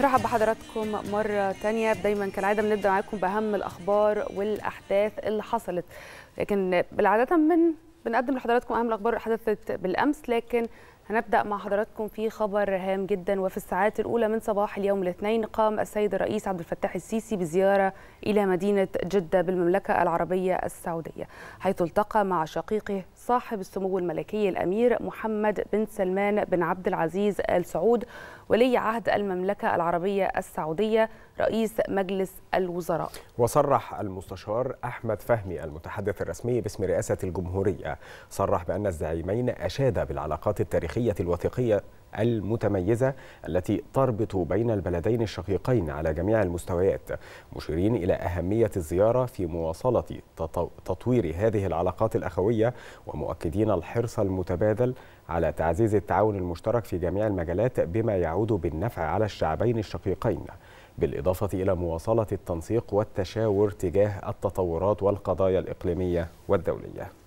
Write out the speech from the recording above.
مرحبا بحضراتكم مرة تانية دايما كالعادة بنبدأ معاكم بأهم الأخبار والأحداث اللي حصلت لكن بالعادة من بنقدم لحضراتكم أهم الأخبار اللي حدثت بالأمس لكن هنبدأ مع حضراتكم في خبر هام جدا وفي الساعات الأولى من صباح اليوم الاثنين قام السيد الرئيس عبد الفتاح السيسي بزيارة إلى مدينة جدة بالمملكة العربية السعودية حيث التقى مع شقيقه صاحب السمو الملكي الأمير محمد بن سلمان بن عبد العزيز آل سعود ولي عهد المملكة العربية السعودية رئيس مجلس الوزراء وصرح المستشار أحمد فهمي المتحدث الرسمي باسم رئاسة الجمهورية صرح بأن الزعيمين أشادا بالعلاقات التاريخية التاريخية الوثيقية المتميزة التي تربط بين البلدين الشقيقين على جميع المستويات مشيرين إلى أهمية الزيارة في مواصلة تطوير هذه العلاقات الأخوية ومؤكدين الحرص المتبادل على تعزيز التعاون المشترك في جميع المجالات بما يعود بالنفع على الشعبين الشقيقين بالإضافة إلى مواصلة التنسيق والتشاور تجاه التطورات والقضايا الإقليمية والدولية